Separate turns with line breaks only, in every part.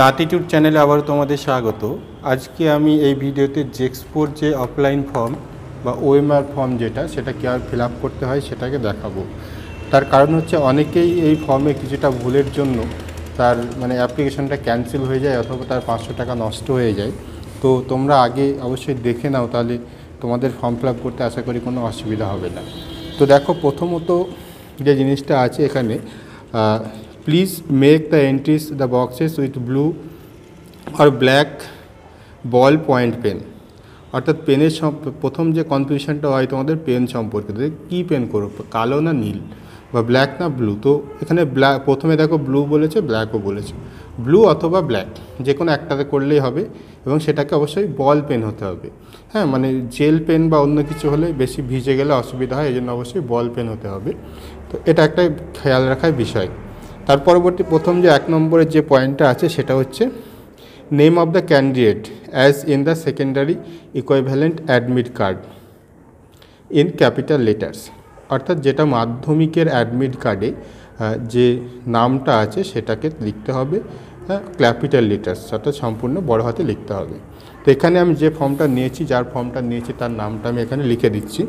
নাটিটিউড চ্যানেলে আবার তোমাদের স্বাগত আজকে আমি এই ভিডিওতে জেক্সপোর যে অফলাইন ফর্ম বা ওএমআর ফর্ম যেটা সেটা কীভাবে ফিল করতে হয় সেটাকে দেখাবো তার কারণ হচ্ছে অনেকেই এই ফর্মে কিছুটা ভুলের জন্য তার মানে অ্যাপ্লিকেশনটা ক্যান্সেল হয়ে যায় অথবা তার পাঁচশো টাকা নষ্ট হয়ে যায় তো তোমরা আগে অবশ্যই দেখে নাও তাহলে তোমাদের ফর্ম ফিল করতে আশা করি কোনো অসুবিধা হবে না তো দেখো প্রথমত যে জিনিসটা আছে এখানে Please make the entries the boxes with blue or black ball point pen অর্থাৎ পেনের প্রথম যে কনফিউশনটা হয় তোমাদের পেন সম্পর্কে কী পেন করো কালো না নীল বা ব্ল্যাক না ব্লু তো এখানে ব্ল্যাক প্রথমে দেখো ব্লু বলেছে ব্ল্যাকও বলেছে ব্লু অথবা ব্ল্যাক যে কোনো একটাতে করলেই হবে এবং সেটাকে অবশ্যই বল পেন হতে হবে হ্যাঁ মানে জেল পেন বা অন্য কিছু হলে বেশি ভিজে গেলে অসুবিধা হয় এই জন্য অবশ্যই বল পেন হতে হবে তো এটা একটা খেয়াল রাখার বিষয় তার পরবর্তী প্রথম যে এক নম্বরের যে পয়েন্টটা আছে সেটা হচ্ছে name of the candidate as in the secondary equivalent admit card in capital letters অর্থাৎ যেটা মাধ্যমিকের অ্যাডমিট কার্ডে যে নামটা আছে সেটাকে লিখতে হবে ক্যাপিটাল লেটার্স অর্থাৎ সম্পূর্ণ বড় হাতে লিখতে হবে তো এখানে আমি যে ফর্মটা নিয়েছি যার ফর্মটা নিয়েছি তার নামটা আমি এখানে লিখে দিচ্ছি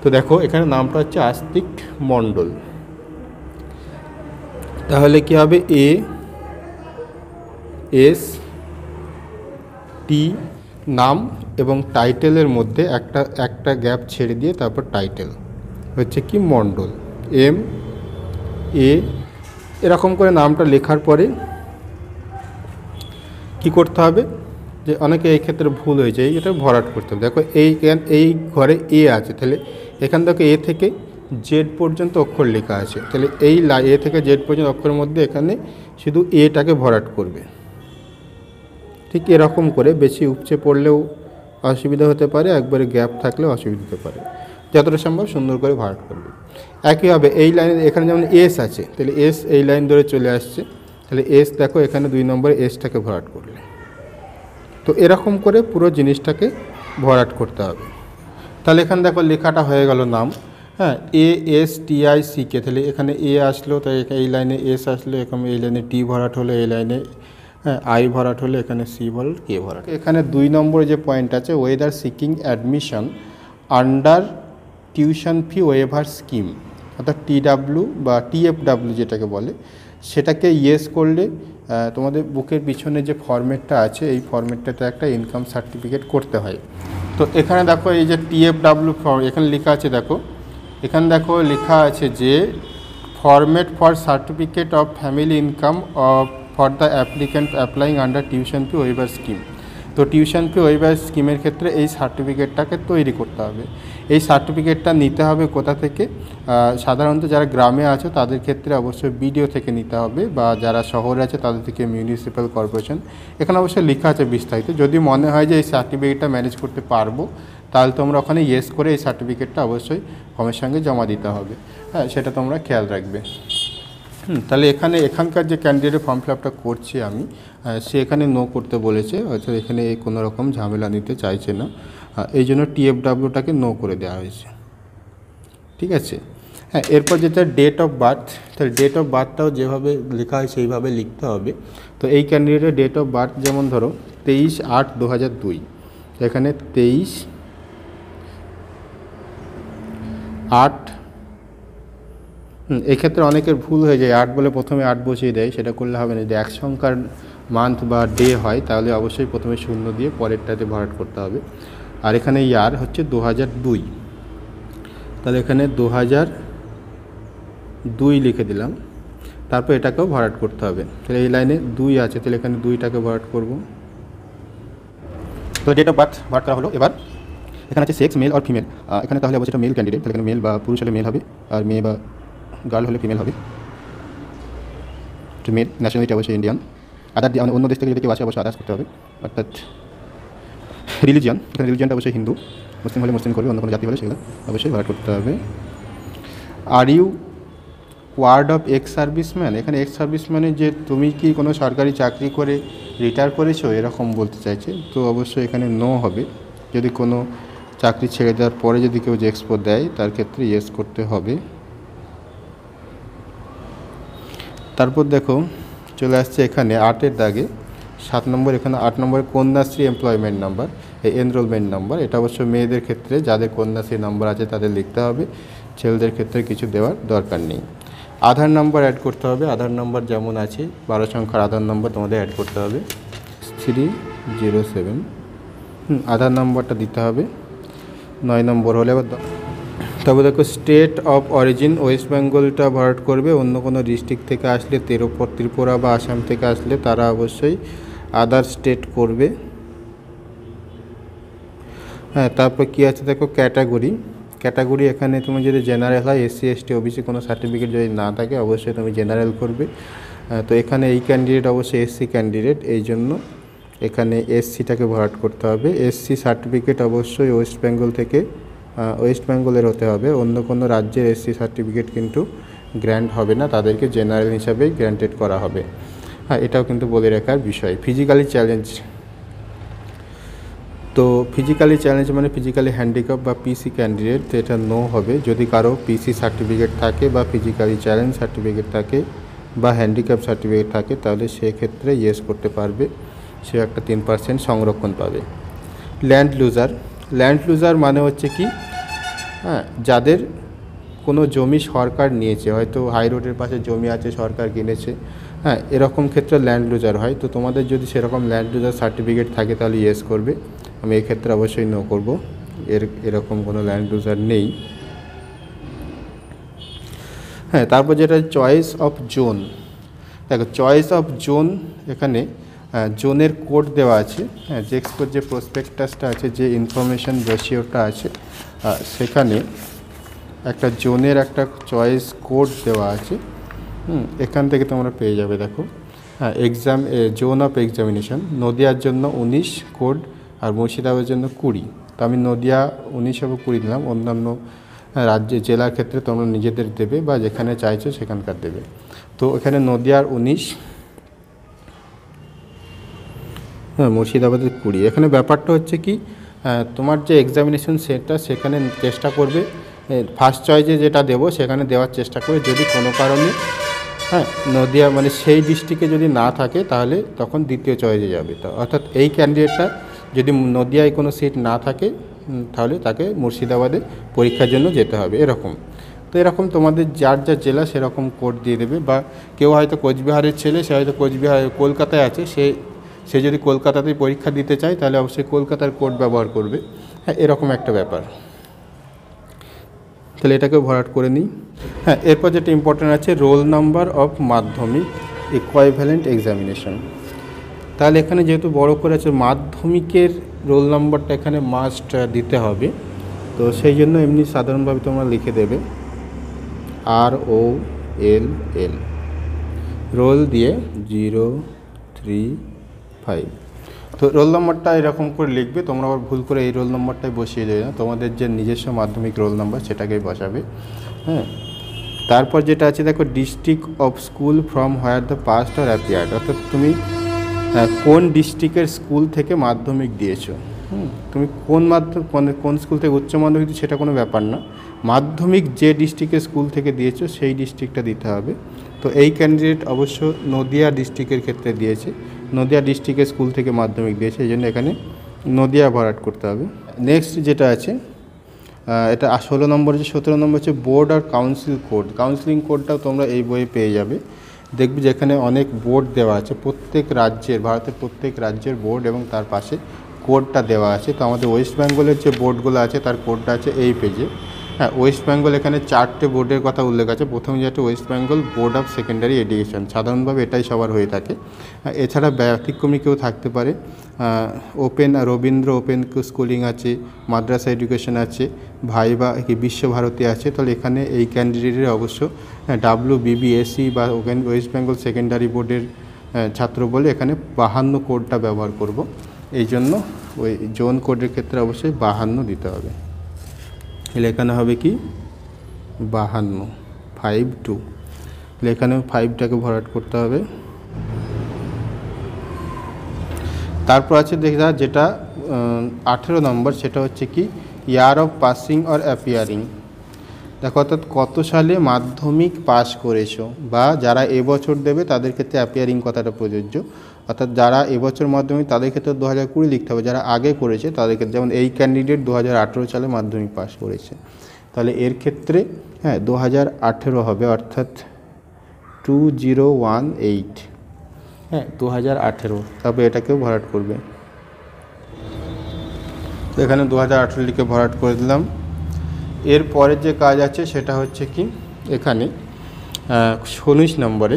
তো দেখো এখানে নামটা হচ্ছে আস্তিক মণ্ডল তাহলে কি হবে এ এস টি নাম এবং টাইটেলের মধ্যে একটা একটা গ্যাপ ছেড়ে দিয়ে তারপর টাইটেল হচ্ছে কি মন্ডল এম এ এরকম করে নামটা লেখার পরে কি করতে হবে যে অনেকে এই ক্ষেত্রে ভুল হয়ে যায় এটা ভরাট করতে হবে দেখো এই এই ঘরে এ আছে তাহলে এখান থেকে এ থেকে জেড পর্যন্ত অক্ষর লেখা আছে তাহলে এই এ থেকে জেড পর্যন্ত অক্ষরের মধ্যে এখানে শুধু এটাকে ভরাট করবে ঠিক এরকম করে বেশি উপচে পড়লেও অসুবিধা হতে পারে একবারে গ্যাপ থাকলেও অসুবিধা হতে পারে যতটা সম্ভব সুন্দর করে ভরাট করবে একইভাবে এই লাইনে এখানে যেমন এস আছে তাহলে এস এই লাইন ধরে চলে আসছে তাহলে এস দেখো এখানে দুই নম্বরে এসটাকে ভরাট করলে তো এরকম করে পুরো জিনিসটাকে ভরাট করতে হবে তাহলে এখানে দেখো লেখাটা হয়ে গেল নাম হ্যাঁ A S T I C K তাহলে এখানে এ আসলো তাই এই লাইনে এস আসলো এরকম এই লাইনে টি ভরাট হলো এই লাইনে হ্যাঁ আই ভরাট হলে এখানে সি বল কে ভরাট এখানে দুই নম্বরে যে পয়েন্ট আছে whether seeking admission under tuition fee waiver scheme অর্থাৎ টিডাব্লু বা টিএফডাব্লু যেটাকে বলে সেটাকে ইয়েস করলে তোমাদের বুকের পিছনে যে ফর্মেটটা আছে এই ফর্মেটটাতে একটা ইনকাম সার্টিফিকেট করতে হয় তো এখানে দেখো এই যে টিএফডাব্লু ফর্ম এখানে লেখা আছে দেখো এখানে দেখো লেখা আছে যে format for certificate of family income of for the applicant applying under tuition fee waiver scheme তো টিউশন ফি ওয়েবার স্কিমের ক্ষেত্রে এই সার্টিফিকেটটাকে তৈরি করতে হবে এই সার্টিফিকেটটা নিতে হবে কোথা থেকে সাধারণত যারা গ্রামে আছে তাদের ক্ষেত্রে অবশ্যই বিডিও থেকে নিতে হবে বা যারা শহরে আছে তাদের থেকে মিউনিসিপ্যাল কর্পোরেশন এখানে অবশ্যই লেখা আছে বিস্তারিত যদি মনে হয় যে এই সার্টিফিকেটটা ম্যানেজ করতে পারবো তাহলে তোমরা ওখানে ইয়েস করে এই সার্টিফিকেটটা অবশ্যই ফর্মের সঙ্গে জমা দিতে হবে হ্যাঁ সেটা তোমরা খেয়াল রাখবে হুম তাহলে এখানে এখানকার যে ক্যান্ডিডেট ফর্ম ফিল আপটা করছি আমি সে এখানে নো করতে বলেছে অর্থাৎ এখানে কোনো রকম ঝামেলা নিতে চাইছে না এই জন্য টিএফডাব্লিউটাকে নো করে দেওয়া হয়েছে ঠিক আছে হ্যাঁ এরপর যেটা ডেট অফ বার্থ তাহলে ডেট অফ বার্থটাও যেভাবে লেখা হয় সেইভাবে লিখতে হবে তো এই ক্যান্ডিডেটের ডেট অফ বার্থ যেমন ধরো তেইশ আট দু এখানে তেইশ আট এক্ষেত্রে অনেকের ভুল হয়ে যায় আট বলে প্রথমে আট বসিয়ে দেয় সেটা করলে হবে না যদি এক সংখ্যার মান্থ বা ডে হয় তাহলে অবশ্যই প্রথমে শূন্য দিয়ে পরেরটাতে ভরাট করতে হবে আর এখানে ইয়ার হচ্ছে দু দুই তাহলে এখানে দু দুই লিখে দিলাম তারপর এটাকেও ভরাট করতে হবে তাহলে এই লাইনে দুই আছে তাহলে এখানে দুইটাকে ভরাট করব তো ডেট অফ বার্থ ভরাট করা হলো এবার এখানে আছে সেক্স মেল আর ফিমেল এখানে তাহলে অবশ্যই মেল ক্যান্ডিডেট তাহলে মেল বা পুরুষ হলে মেল হবে আর মেয়ে বা গার্ল হলে ফিমেল হবে টু মেল ন্যাশনালিটি অবশ্যই ইন্ডিয়ান আদার অন্য দেশ থেকে যদি কেউ আসে অবশ্যই আদার্স করতে হবে অর্থাৎ রিলিজিয়ান এখানে রিলিজিয়ানটা অবশ্যই হিন্দু মুসলিম হলে মুসলিম করবে অন্য কোনো জাতি হলে সেগুলো অবশ্যই ভাড়া করতে হবে are you ward of ex serviceman এখানে এক্স সার্ভিসম্যানে যে তুমি কি কোনো সরকারি চাকরি করে রিটায়ার করেছো এরকম বলতে চাইছে তো অবশ্যই এখানে নো হবে যদি কোনো চাকরি ছেড়ে দেওয়ার পরে যদি কেউ যে এক্সপো দেয় তার ক্ষেত্রে ইয়েস করতে হবে তারপর দেখো চলে আসছে এখানে আটের দাগে সাত নম্বর এখানে আট নম্বরে কন্যাশ্রী এমপ্লয়মেন্ট নাম্বার এই এনরোলমেন্ট নাম্বার এটা অবশ্য মেয়েদের ক্ষেত্রে যাদের কন্যাশ্রী নাম্বার আছে তাদের লিখতে হবে ছেলেদের ক্ষেত্রে কিছু দেওয়ার দরকার নেই আধার নাম্বার অ্যাড করতে হবে আধার নাম্বার যেমন আছে বারো সংখ্যার আধার নাম্বার তোমাদের অ্যাড করতে হবে থ্রি জিরো সেভেন আধার নাম্বারটা দিতে হবে নয় নম্বর হলে এবার তবে দেখো স্টেট অফ অরিজিন ওয়েস্ট বেঙ্গলটা ভার্ট করবে অন্য কোনো ডিস্ট্রিক্ট থেকে আসলে ত্রিপুরা বা আসাম থেকে আসলে তারা অবশ্যই আদার স্টেট করবে হ্যাঁ তারপর কী আছে দেখো ক্যাটাগরি ক্যাটাগরি এখানে তুমি যদি জেনারেল হয় এসসি এসটি ওবিসি কোনো সার্টিফিকেট যদি না থাকে অবশ্যই তুমি জেনারেল করবে তো এখানে এই ক্যান্ডিডেট অবশ্যই এসসি ক্যান্ডিডেট এই জন্য এখানে এসসিটাকে ভরাট করতে হবে এসসি সার্টিফিকেট অবশ্যই ওয়েস্ট বেঙ্গল থেকে ওয়েস্ট বেঙ্গলের হতে হবে অন্য কোনো রাজ্যের এসসি সার্টিফিকেট কিন্তু গ্র্যান্ট হবে না তাদেরকে জেনারেল হিসাবেই গ্র্যান্টেড করা হবে হ্যাঁ এটাও কিন্তু বলে রাখার বিষয় ফিজিক্যালি চ্যালেঞ্জ তো ফিজিক্যালি চ্যালেঞ্জ মানে ফিজিক্যালি হ্যান্ডিক্যাপ বা পিসি ক্যান্ডিডেট এটা নো হবে যদি কারো পিসি সার্টিফিকেট থাকে বা ফিজিক্যালি চ্যালেঞ্জ সার্টিফিকেট থাকে বা হ্যান্ডিক্যাপ সার্টিফিকেট থাকে তাহলে সেক্ষেত্রে ইয়েস করতে পারবে সে একটা তিন পার্সেন্ট সংরক্ষণ পাবে ল্যান্ড লুজার ল্যান্ড লুজার মানে হচ্ছে কি হ্যাঁ যাদের কোনো জমি সরকার নিয়েছে হয়তো হাই রোডের পাশে জমি আছে সরকার কিনেছে হ্যাঁ এরকম ক্ষেত্রে ল্যান্ড লুজার হয় তো তোমাদের যদি সেরকম ল্যান্ড লুজার সার্টিফিকেট থাকে তাহলে ইয়েস করবে আমি এক্ষেত্রে অবশ্যই নো করব এর এরকম কোনো ল্যান্ড লুজার নেই হ্যাঁ তারপর যেটা চয়েস অফ জোন দেখো চয়েস অফ জোন এখানে জোনের কোড দেওয়া আছে হ্যাঁ জেক্সকোর যে প্রসপেক্টাসটা আছে যে ইনফরমেশান রেশিওটা আছে সেখানে একটা জোনের একটা চয়েস কোড দেওয়া আছে হুম এখান থেকে তোমরা পেয়ে যাবে দেখো হ্যাঁ এক্সাম জোন অফ এক্সামিনেশান নদিয়ার জন্য উনিশ কোড আর মুর্শিদাবাদের জন্য কুড়ি তো আমি নদিয়া উনিশ এবং কুড়ি দিলাম অন্যান্য হ্যাঁ, রাজ্যে জেলার ক্ষেত্রে তোমরা নিজেদের দেবে বা যেখানে চাইছো সেখানকার দেবে তো এখানে নদিয়ার উনিশ হ্যাঁ মুর্শিদাবাদের কুড়ি এখানে ব্যাপারটা হচ্ছে কি তোমার যে এক্সামিনেশন সেটটা সেখানে চেষ্টা করবে ফার্স্ট চয়েসে যেটা দেবো সেখানে দেওয়ার চেষ্টা করবে যদি কোনো কারণে হ্যাঁ নদিয়া মানে সেই ডিস্ট্রিক্টে যদি না থাকে তাহলে তখন দ্বিতীয় চয়েসে যাবে তো অর্থাৎ এই ক্যান্ডিডেটটা যদি নদিয়ায় কোনো সিট না থাকে তাহলে তাকে মুর্শিদাবাদে পরীক্ষার জন্য যেতে হবে এরকম তো এরকম তোমাদের যার যা জেলা সেরকম কোড দিয়ে দেবে বা কেউ হয়তো কোচবিহারের ছেলে সে হয়তো কোচবিহার কলকাতায় আছে সে সে যদি কলকাতাতে পরীক্ষা দিতে চায় তাহলে অবশ্যই কলকাতার কোড ব্যবহার করবে হ্যাঁ এরকম একটা ব্যাপার তাহলে এটাকেও ভরাট করে নিই হ্যাঁ এরপর যেটা ইম্পর্টেন্ট আছে রোল নাম্বার অফ মাধ্যমিক ইকুয়াইভ্যালেন্ট এক্সামিনেশন তাহলে এখানে যেহেতু বড় করে আছে মাধ্যমিকের রোল নাম্বারটা এখানে মাস্ট দিতে হবে তো সেই জন্য এমনি সাধারণভাবে তোমরা লিখে দেবে R O L L roll দিয়ে জিরো থ্রি ফাইভ তো রোল নম্বরটা এরকম করে লিখবে তোমরা আবার ভুল করে এই রোল নম্বরটাই বসিয়ে দেবে না তোমাদের যে নিজস্ব মাধ্যমিক রোল নম্বর সেটাকেই বসাবে হ্যাঁ তারপর যেটা আছে দেখো district of school from where the passed or appeared অর্থাৎ তুমি কোন ডিস্ট্রিক্টের স্কুল থেকে মাধ্যমিক দিয়েছো তুমি কোন মাধ্যম মানে কোন স্কুল থেকে উচ্চ মাধ্যমিক সেটা কোনো ব্যাপার না মাধ্যমিক যে ডিস্ট্রিক্টের স্কুল থেকে দিয়েছো সেই ডিস্ট্রিক্টটা দিতে হবে তো এই ক্যান্ডিডেট অবশ্য নদিয়া ডিস্ট্রিক্টের ক্ষেত্রে দিয়েছে নদিয়া ডিস্ট্রিক্টের স্কুল থেকে মাধ্যমিক দিয়েছে এই জন্য এখানে নদিয়া ভরাট করতে হবে নেক্সট যেটা আছে এটা ষোলো নম্বর যে সতেরো নম্বর হচ্ছে board or council code counselling কোডটাও তোমরা এই বইয়ে পেয়ে যাবে দেখবে যেখানে অনেক বোর্ড দেওয়া আছে প্রত্যেক রাজ্যের ভারতের প্রত্যেক রাজ্যের বোর্ড এবং তার পাশে কোডটা দেওয়া আছে তো আমাদের ওয়েস্ট বেঙ্গলের যে বোর্ডগুলো আছে তার কোডটা আছে এই পেজে হ্যাঁ ওয়েস্ট বেঙ্গল এখানে চারটে বোর্ডের কথা উল্লেখ আছে প্রথমে যেটা West Bengal board of secondary education সাধারণভাবে এটাই সবার হয়ে থাকে হ্যাঁ, এছাড়া ব্যতিক্রমী কেউ থাকতে পারে ওপেন রবীন্দ্র ওপেন স্কুলিং আছে মাদ্রাসা এডুকেশন আছে ভাইবা কি বিশ্বভারতী আছে তাহলে এখানে এই ক্যান্ডিডেটের অবশ্য ডাব্লু হ্যাঁ, বিবিএসসি e বা ওয়েস্ট বেঙ্গল সেকেন্ডারি বোর্ডের ছাত্র বলে এখানে বাহান্ন কোডটা ব্যবহার করব এই জন্য ওই জোন কোডের ক্ষেত্রে অবশ্যই বাহান্ন দিতে হবে লেখানো হবে কি বাহান্ন ফাইভ টু লেখানো ফাইভটাকে ভরাট করতে হবে তারপর আছে যা যেটা আঠেরো নম্বর সেটা হচ্ছে কি year of passing or appearing দেখো অর্থাৎ কত সালে মাধ্যমিক পাস করেছো বা যারা এবছর দেবে তাদের ক্ষেত্রে অ্যাপিয়ারিং কথাটা প্রযোজ্য অর্থাৎ যারা এবছর মাধ্যমিক তাদের ক্ষেত্রে দু হাজার কুড়ি লিখতে হবে যারা আগে করেছে তাদের ক্ষেত্রে যেমন এই ক্যান্ডিডেট দু হাজার আঠেরো সালে মাধ্যমিক পাস করেছে তাহলে এর ক্ষেত্রে হ্যাঁ দু হাজার আঠেরো হবে অর্থাৎ টু জিরো ওয়ান এইট হ্যাঁ দু হাজার আঠেরো তারপর এটাকেও ভরাট করবে তো এখানে দু হাজার আঠেরো লিখে ভরাট করে দিলাম এর পরের যে কাজ আছে সেটা হচ্ছে কি এখানে উনিশ নম্বরে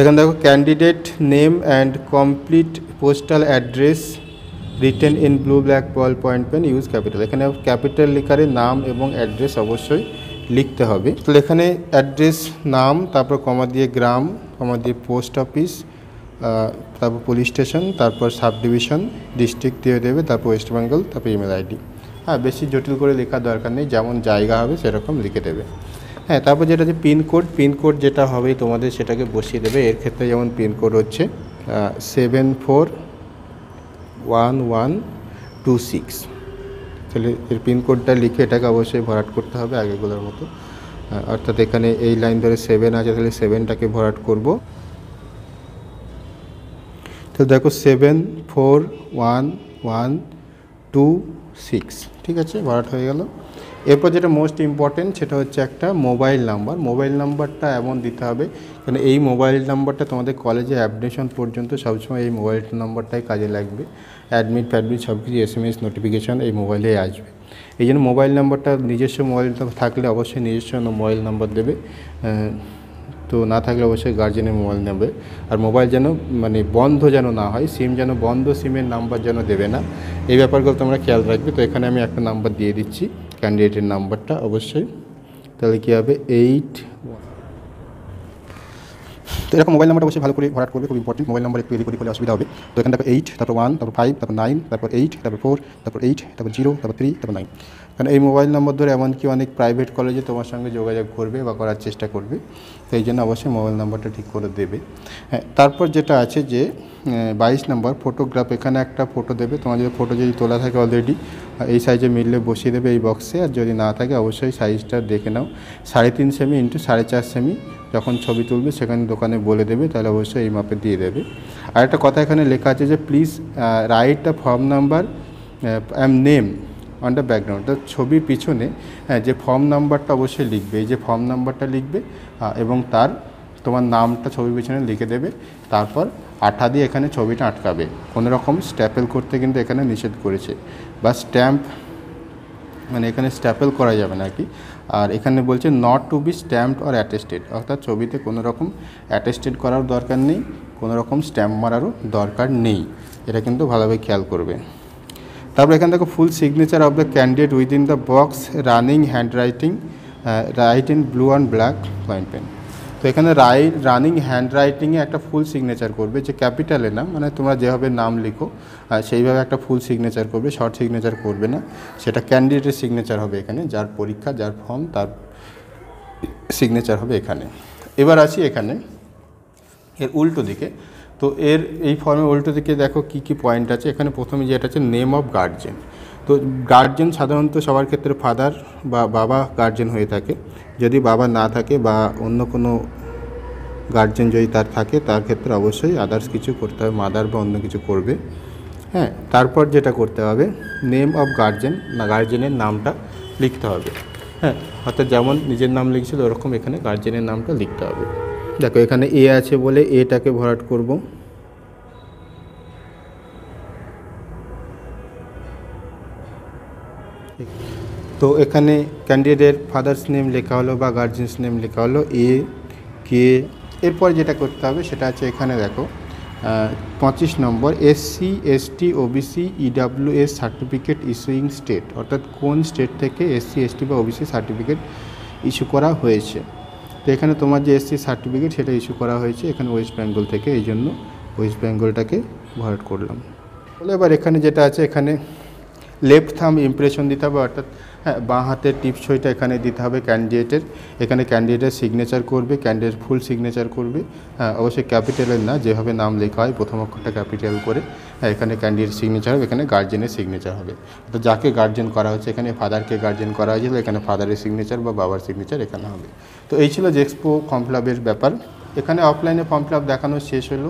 এখানে দেখো candidate name and complete postal address written in blue black ball point pen use capital এখানে ক্যাপিটাল লেখারে নাম এবং অ্যাড্রেস অবশ্যই লিখতে হবে তো এখানে অ্যাড্রেস নাম তারপর কমা দিয়ে গ্রাম কমা দিয়ে পোস্ট অফিস তারপর পুলিশ স্টেশন তারপর সাব ডিভিশন ডিস্ট্রিক্ট দিয়ে দেবে তারপর ওয়েস্ট বেঙ্গল তারপর ইমেল আইডি হ্যাঁ বেশি জটিল করে লেখার দরকার নেই যেমন জায়গা হবে সেরকম লিখে দেবে হ্যাঁ তারপর যেটা যে পিনকোড পিনকোড যেটা হবে তোমাদের সেটাকে বসিয়ে দেবে এর ক্ষেত্রে যেমন পিনকোড হচ্ছে seven four one one two six তাহলে এর পিনকোডটা লিখে এটাকে অবশ্যই ভরাট করতে হবে আগেগুলোর মতো অর্থাৎ এখানে এই লাইন ধরে সেভেন আছে তাহলে সেভেনটাকে ভরাট করব তাহলে দেখো seven four one one two six ঠিক আছে ভরাট হয়ে গেল এরপর যেটা মোস্ট ইম্পর্টেন্ট সেটা হচ্ছে একটা মোবাইল নাম্বার মোবাইল নাম্বারটা এমন দিতে হবে কারণ এই মোবাইল নাম্বারটা তোমাদের কলেজে অ্যাডমিশন পর্যন্ত সবসময় এই মোবাইল নাম্বারটাই কাজে লাগবে অ্যাডমিট ফ্যাডমিট সব কিছু এস এম এস নোটিফিকেশান এই মোবাইলে আসবে এই জন্য মোবাইল নাম্বারটা নিজস্ব মোবাইল থাকলে অবশ্যই নিজস্ব মোবাইল নাম্বার দেবে তো না থাকলে অবশ্যই গার্জেনের মোবাইল নেবে আর মোবাইল যেন মানে বন্ধ যেন না হয় সিম যেন বন্ধ সিমের নাম্বার যেন দেবে না এই ব্যাপারগুলো তোমরা খেয়াল রাখবে তো এখানে আমি একটা নাম্বার দিয়ে দিচ্ছি ক্যান্ডিডেটের নাম্বারটা অবশ্যই তাহলে কী হবে এইট এরকম মোবাইল নাম্বারটা অবশ্যই ভালো করে ভরাট করবে খুব ইম্পর্টেন্ট মোবাইল নাম্বার একটু এদিক করে করলে অসুবিধা হবে তো এখানে দেখো এইট তারপর ওয়ান তারপর ফাইভ তারপর নাইন তারপর এইট তারপর ফোর তারপর এইট তারপর জিরো তারপর থ্রি তারপর নাইন কারণ এই মোবাইল নম্বর ধরে এমনকি অনেক প্রাইভেট কলেজে তোমার সঙ্গে যোগাযোগ করবে বা করার চেষ্টা করবে তো এই জন্য অবশ্যই মোবাইল নাম্বারটা ঠিক করে দেবে হ্যাঁ তারপর যেটা আছে যে বাইশ নম্বর ফটোগ্রাফ এখানে একটা ফটো দেবে তোমার যদি ফটো যদি তোলা থাকে অলরেডি এই সাইজে মিললে বসিয়ে দেবে এই বক্সে আর যদি না থাকে অবশ্যই সাইজটা দেখে নাও সাড়ে তিন সেমি ইন্টু সাড়ে চার সেমি যখন ছবি তুলবে সেখানে দোকানে বলে দেবে তাহলে অবশ্যই এই মাপে দিয়ে দেবে আর একটা কথা এখানে লেখা আছে যে please write the form number and name on the background তো ছবির পিছনে হ্যাঁ যে ফর্ম নাম্বারটা অবশ্যই লিখবে এই যে ফর্ম নাম্বারটা লিখবে এবং তার তোমার নামটা ছবির পিছনে লিখে দেবে তারপর আঠা দিয়ে এখানে ছবিটা আটকাবে কোনো রকম স্ট্যাপেল করতে কিন্তু এখানে নিষেধ করেছে বা স্ট্যাম্প মানে এখানে স্ট্যাপেল করা যাবে না কি আর এখানে বলছে not to be stamped or attested অর্থাৎ ছবিতে কোনো রকম অ্যাটেস্টেড করার দরকার নেই কোনো রকম স্ট্যাম্প মারারও দরকার নেই এটা কিন্তু ভালোভাবে খেয়াল করবে তারপর এখান থেকে full signature of the candidate within the box running handwriting write in blue and black point pen এখানে রাই রানিং হ্যান্ড রাইটিংয়ে একটা ফুল সিগনেচার করবে যে ক্যাপিটালে না মানে তোমরা যেভাবে নাম লিখো সেইভাবে একটা ফুল সিগনেচার করবে শর্ট সিগনেচার করবে না সেটা ক্যান্ডিডেটের সিগনেচার হবে এখানে যার পরীক্ষা যার ফর্ম তার সিগনেচার হবে এখানে এবার আসি এখানে এর উল্টো দিকে তো এর এই ফর্মের উল্টো দিকে দেখো কি কি পয়েন্ট আছে এখানে প্রথমে যেটা আছে নেম অফ গার্জেন তো গার্জেন সাধারণত সবার ক্ষেত্রে ফাদার বা বাবা গার্জেন হয়ে থাকে যদি বাবা না থাকে বা অন্য কোনো গার্জেন যদি তার থাকে তার ক্ষেত্রে অবশ্যই আদার্স কিছু করতে হবে মাদার বা অন্য কিছু করবে হ্যাঁ তারপর যেটা করতে হবে নেম অফ গার্জেন না গার্জেনের নামটা লিখতে হবে হ্যাঁ অর্থাৎ যেমন নিজের নাম লিখছিল ওরকম এখানে গার্জেনের নামটা লিখতে হবে দেখো এখানে এ আছে বলে এটাকে ভরাট করব তো এখানে ক্যান্ডিডেট ফাদার্স নেম লেখা হলো বা গার্জেন্স নেম লেখা হলো এ কে এরপর যেটা করতে হবে সেটা আছে এখানে দেখো পঁচিশ নম্বর SC ST OBC EWS certificate issuing state অর্থাৎ কোন স্টেট থেকে এসসি এসটি বা ওবিসি সার্টিফিকেট ইস্যু করা হয়েছে তো এখানে তোমার যে এসসি সার্টিফিকেট সেটা ইস্যু করা হয়েছে এখানে ওয়েস্ট বেঙ্গল থেকে এই জন্য ওয়েস্ট বেঙ্গলটাকে ভয়েড করলাম তাহলে এবার এখানে যেটা আছে এখানে লেফট থাম ইমপ্রেশন দিতে হবে অর্থাৎ হ্যাঁ বাঁ হাতের টিপসইটা এখানে দিতে হবে ক্যান্ডিডেটের এখানে ক্যান্ডিডেটের সিগনেচার করবে ক্যান্ডিডেট ফুল সিগনেচার করবে হ্যাঁ অবশ্যই ক্যাপিটালের না যেভাবে নাম লেখা হয় প্রথম অক্ষরটা ক্যাপিটাল করে হ্যাঁ এখানে ক্যান্ডিডেট সিগনেচার হবে এখানে গার্জেনের সিগনেচার হবে তো যাকে গার্জেন করা হচ্ছে এখানে ফাদারকে গার্জেন করা হয়েছিল এখানে ফাদারের সিগনেচার বা বাবার সিগনেচার এখানে হবে তো এই ছিল জেক্সপো ফর্ম ফিল ব্যাপার এখানে অফলাইনে ফর্ম ফিল দেখানো শেষ হলো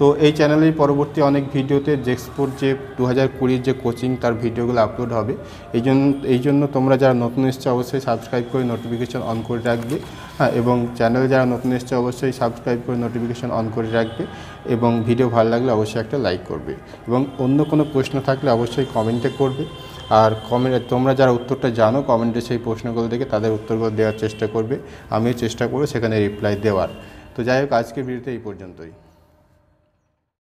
তো এই চ্যানেলের পরবর্তী অনেক ভিডিওতে জেক্সপোর্ট যে দু হাজার কুড়ির যে কোচিং তার ভিডিওগুলো আপলোড হবে এই জন্য এই জন্য তোমরা যারা নতুন এসছে অবশ্যই সাবস্ক্রাইব করে নোটিফিকেশান অন করে রাখবে হ্যাঁ এবং চ্যানেল যারা নতুন এসছে অবশ্যই সাবস্ক্রাইব করে নোটিফিকেশান অন করে রাখবে এবং ভিডিও ভালো লাগলে অবশ্যই একটা লাইক করবে এবং অন্য কোনো প্রশ্ন থাকলে অবশ্যই কমেন্টে করবে আর কমেন্ট তোমরা যারা উত্তরটা জানো কমেন্টে সেই প্রশ্নগুলো দেখে তাদের উত্তরগুলো দেওয়ার চেষ্টা করবে আমিও চেষ্টা করবো সেখানে রিপ্লাই দেওয়ার তো যাই হোক আজকের ভিডিওতে এই পর্যন্তই